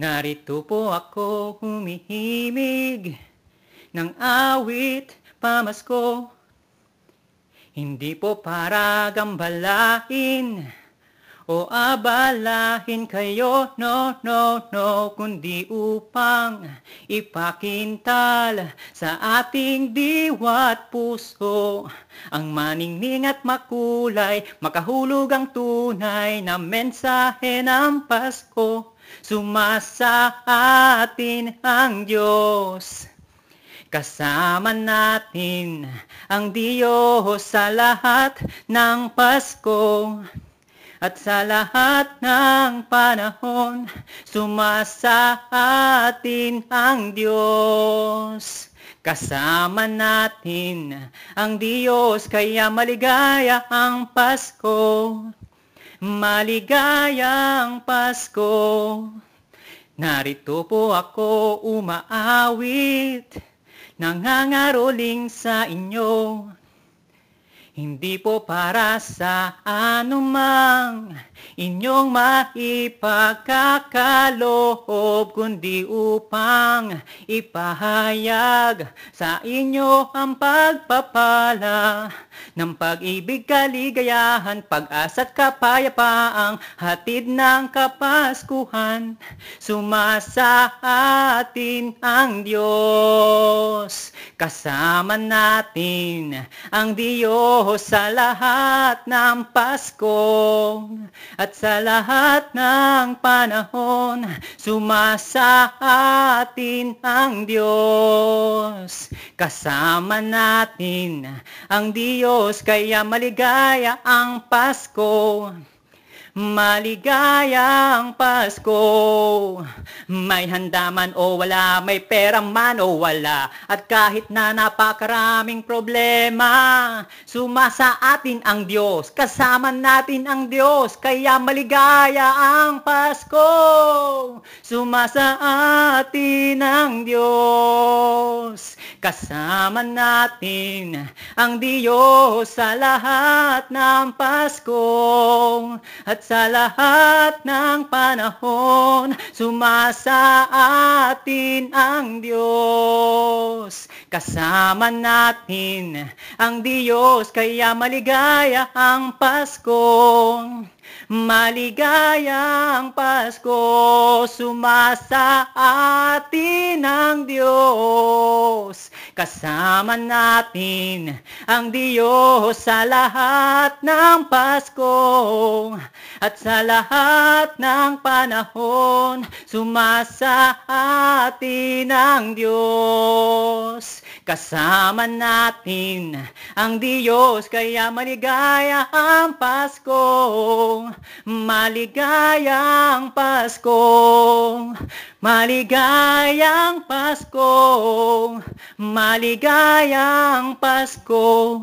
Narito po ako humihimig ng awit pamasko. Hindi po para gambalain o abalahin kayo, no, no, no, kundi upang ipakintal sa ating diwa at puso. Ang maningning at makulay, makahulog ang tunay na mensahe ng Pasko. Sumasa atin ang Diyos. Kasama natin ang Diyos sa lahat ng Pasko. At sa lahat ng panahon, sumasa atin ang Diyos. Kasama natin ang Diyos, kaya maligaya ang Pasko. Maligayang Pasko. Narito po ako umaawit, nangangaroling sa inyo. Hindi po para sa anumang inyong maipagkakaloob, kundi upang ipahayag sa inyo ang pagpapala ng pag-ibig, kaligayahan, pag-asa't kapayapaang hatid ng kapaskuhan. Sumasa atin ang Diyos Kasama natin ang Diyos sa lahat ng Pasko at sa lahat ng panahon sumasa atin ang Diyos. Kasama natin ang Diyos kaya maligaya ang Pasko. Maligayang Pasko May handa man o wala May pera man o wala At kahit na napakaraming problema Sumasa atin ang Diyos Kasama natin ang Diyos Kaya maligaya ang Pasko Sumasa atin ang Diyos Kasama natin ang Diyos sa lahat ng Pasko at sa lahat ng panahon. Sumasa atin ang Diyos. Kasama natin ang Diyos, kaya maligaya ang Pasko. Maligaya ang Pasko, sumasa atin ang Diyos. Kasama natin ang Diyos sa lahat ng Pasko at sa lahat ng panahon sumasa atin ang Diyos. Kasama natin ang Diyos kaya maligaya ang Pasko, maligaya ang Pasko. Maligayang Pasko, maligayang Pasko.